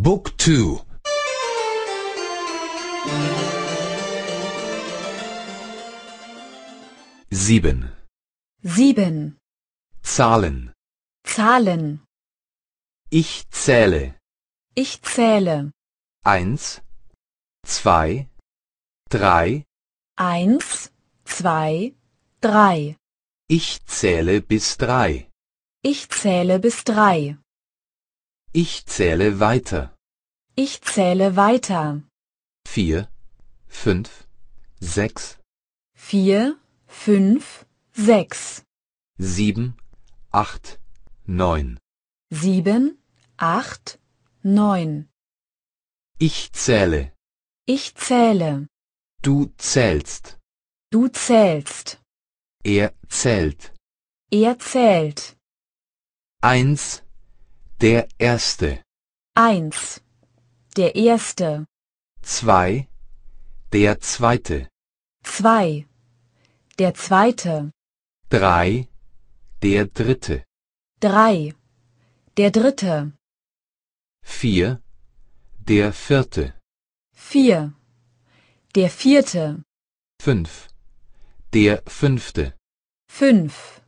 Book 2 Sieben Sieben Zahlen Zahlen Ich zähle Ich zähle Eins Zwei Drei Eins Zwei Drei Ich zähle bis drei Ich zähle bis drei ich zähle weiter. Ich zähle weiter. 4, 5, 6. 4, 5, 6. 7, 8, 9. 7, 8, 9. Ich zähle. Ich zähle. Du zählst. Du zählst. Er zählt. Er zählt. Eins, der erste. Eins. Der erste. Zwei. Der zweite. Zwei. Der zweite. Drei. Der dritte. Drei. Der dritte. Vier. Der vierte. Vier. Der vierte. Fünf. Der fünfte. Fünf.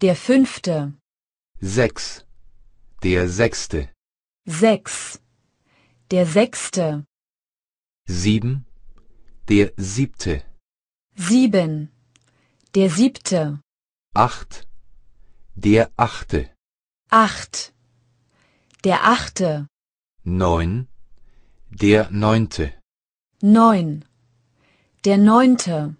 Der fünfte. Sechs. Der sechste. Sechs. Der sechste. Sieben. Der siebte. Sieben. Der siebte. Acht. Der achte. Acht. Der achte. Neun. Der neunte. Neun. Der neunte.